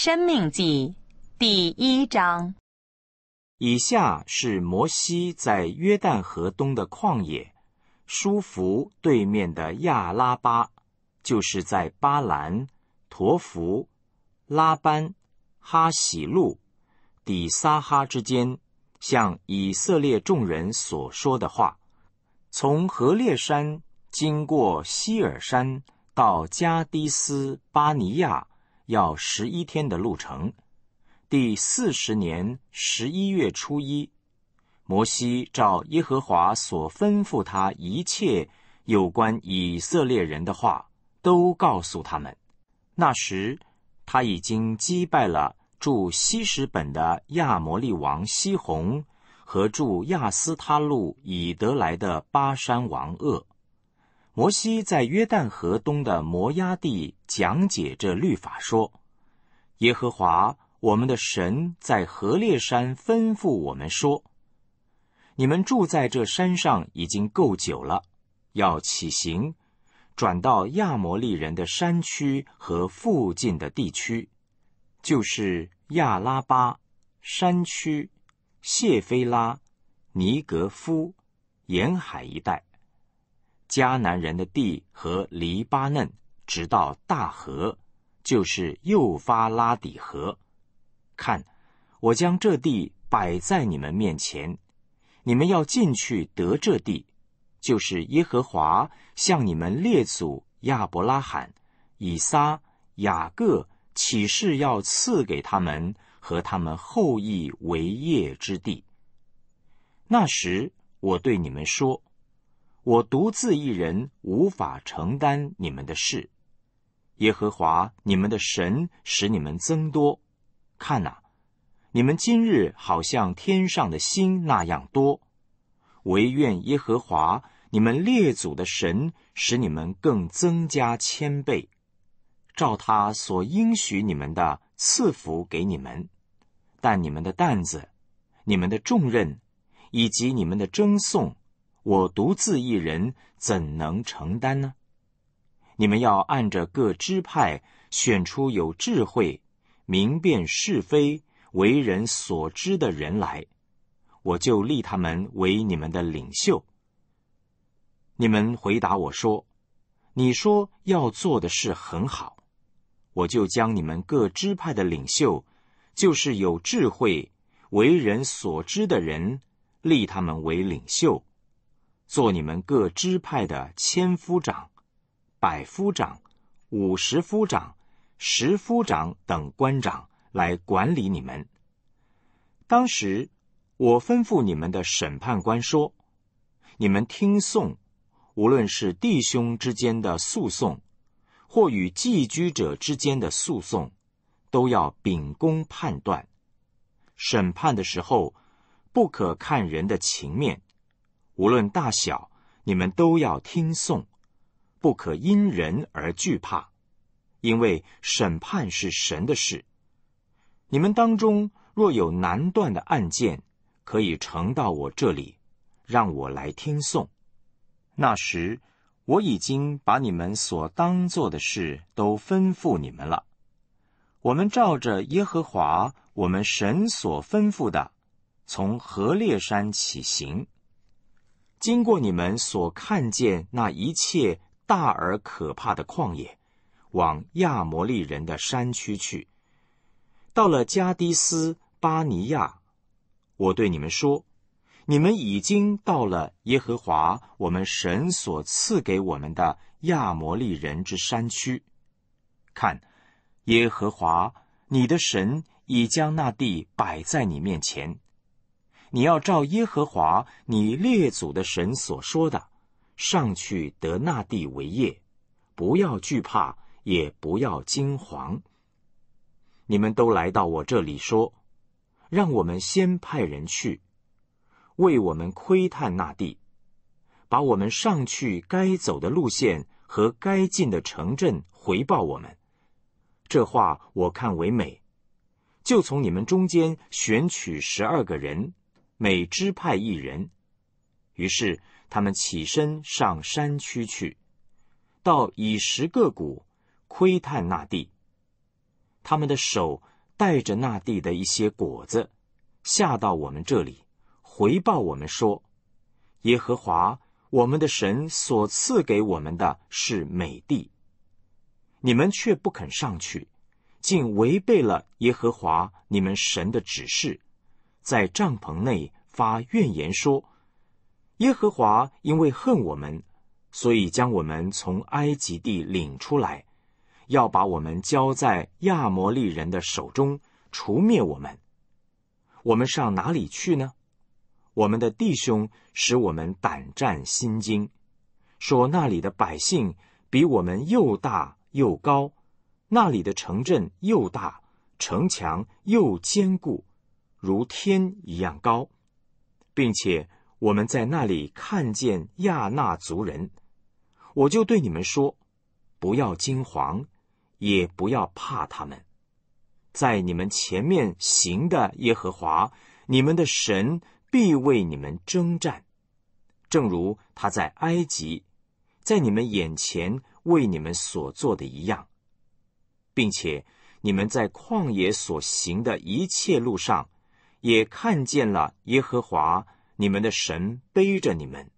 《生命记》第一章。以下是摩西在约旦河东的旷野，舒服对面的亚拉巴，就是在巴兰、陀福、拉班、哈喜路、底撒哈之间，向以色列众人所说的话：从河烈山经过希尔山，到加迪斯巴尼亚。要十一天的路程。第四十年十一月初一，摩西照耶和华所吩咐他一切有关以色列人的话，都告诉他们。那时，他已经击败了驻西什本的亚摩利王西红和驻亚斯他路以得来的巴山王鄂。摩西在约旦河东的摩押地讲解这律法说：“耶和华我们的神在何烈山吩咐我们说，你们住在这山上已经够久了，要起行，转到亚摩利人的山区和附近的地区，就是亚拉巴山区、谢菲拉、尼格夫沿海一带。”迦南人的地和黎巴嫩，直到大河，就是幼发拉底河。看，我将这地摆在你们面前，你们要进去得这地，就是耶和华向你们列祖亚伯拉罕、以撒、雅各起誓要赐给他们和他们后裔为业之地。那时，我对你们说。我独自一人无法承担你们的事，耶和华你们的神使你们增多。看呐，你们今日好像天上的星那样多。唯愿耶和华你们列祖的神使你们更增加千倍，照他所应许你们的赐福给你们。但你们的担子、你们的重任，以及你们的争送。我独自一人怎能承担呢？你们要按着各支派选出有智慧、明辨是非、为人所知的人来，我就立他们为你们的领袖。你们回答我说：“你说要做的事很好，我就将你们各支派的领袖，就是有智慧、为人所知的人，立他们为领袖。”做你们各支派的千夫长、百夫长、五十夫长、十夫长等官长来管理你们。当时，我吩咐你们的审判官说：“你们听讼，无论是弟兄之间的诉讼，或与寄居者之间的诉讼，都要秉公判断。审判的时候，不可看人的情面。”无论大小，你们都要听颂，不可因人而惧怕，因为审判是神的事。你们当中若有难断的案件，可以呈到我这里，让我来听颂。那时，我已经把你们所当做的事都吩咐你们了。我们照着耶和华我们神所吩咐的，从何烈山起行。经过你们所看见那一切大而可怕的旷野，往亚摩利人的山区去。到了加迪斯巴尼亚，我对你们说，你们已经到了耶和华我们神所赐给我们的亚摩利人之山区。看，耶和华你的神已将那地摆在你面前。你要照耶和华你列祖的神所说的上去得那地为业，不要惧怕，也不要惊惶。你们都来到我这里说：“让我们先派人去为我们窥探那地，把我们上去该走的路线和该进的城镇回报我们。”这话我看为美，就从你们中间选取十二个人。每支派一人，于是他们起身上山区去，到以十个谷窥探那地。他们的手带着那地的一些果子，下到我们这里，回报我们说：“耶和华我们的神所赐给我们的是美地，你们却不肯上去，竟违背了耶和华你们神的指示。”在帐篷内发怨言说：“耶和华因为恨我们，所以将我们从埃及地领出来，要把我们交在亚摩利人的手中，除灭我们。我们上哪里去呢？我们的弟兄使我们胆战心惊，说那里的百姓比我们又大又高，那里的城镇又大，城墙又坚固。”如天一样高，并且我们在那里看见亚纳族人，我就对你们说：不要惊惶，也不要怕他们。在你们前面行的耶和华，你们的神必为你们征战，正如他在埃及，在你们眼前为你们所做的一样，并且你们在旷野所行的一切路上。也看见了耶和华你们的神背着你们，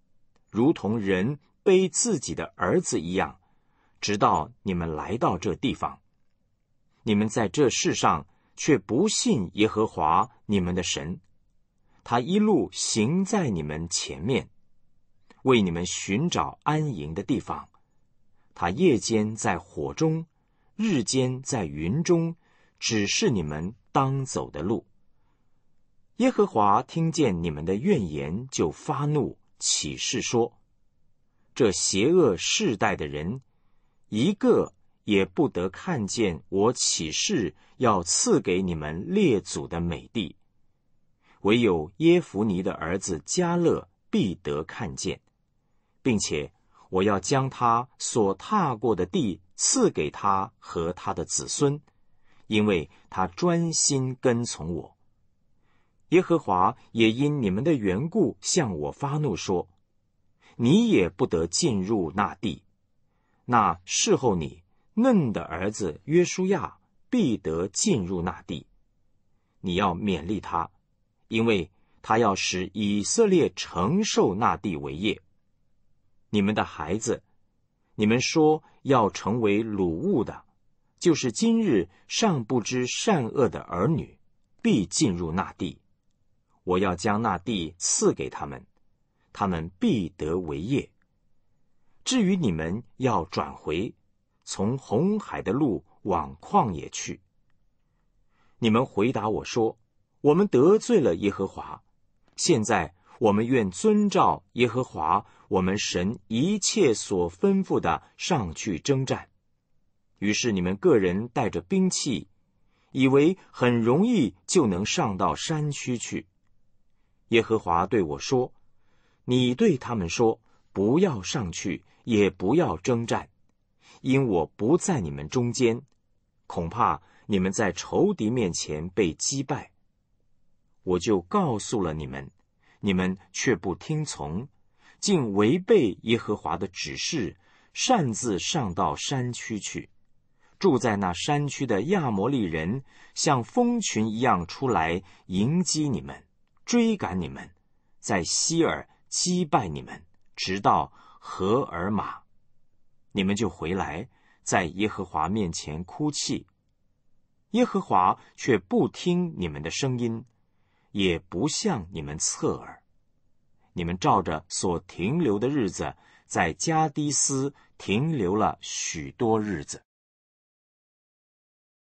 如同人背自己的儿子一样，直到你们来到这地方。你们在这世上却不信耶和华你们的神，他一路行在你们前面，为你们寻找安营的地方。他夜间在火中，日间在云中，指示你们当走的路。耶和华听见你们的怨言，就发怒，起誓说：“这邪恶世代的人，一个也不得看见我起誓要赐给你们列祖的美地；唯有耶弗尼的儿子加勒必得看见，并且我要将他所踏过的地赐给他和他的子孙，因为他专心跟从我。”耶和华也因你们的缘故向我发怒，说：“你也不得进入那地，那侍候你嫩的儿子约书亚必得进入那地。你要勉励他，因为他要使以色列承受那地为业。你们的孩子，你们说要成为鲁物的，就是今日尚不知善恶的儿女，必进入那地。”我要将那地赐给他们，他们必得为业。至于你们要转回，从红海的路往旷野去。你们回答我说：“我们得罪了耶和华，现在我们愿遵照耶和华我们神一切所吩咐的上去征战。”于是你们个人带着兵器，以为很容易就能上到山区去。耶和华对我说：“你对他们说，不要上去，也不要征战，因我不在你们中间，恐怕你们在仇敌面前被击败。”我就告诉了你们，你们却不听从，竟违背耶和华的指示，擅自上到山区去。住在那山区的亚摩利人像蜂群一样出来迎击你们。追赶你们，在希尔击败你们，直到荷尔玛，你们就回来，在耶和华面前哭泣。耶和华却不听你们的声音，也不向你们侧耳。你们照着所停留的日子，在加迪斯停留了许多日子。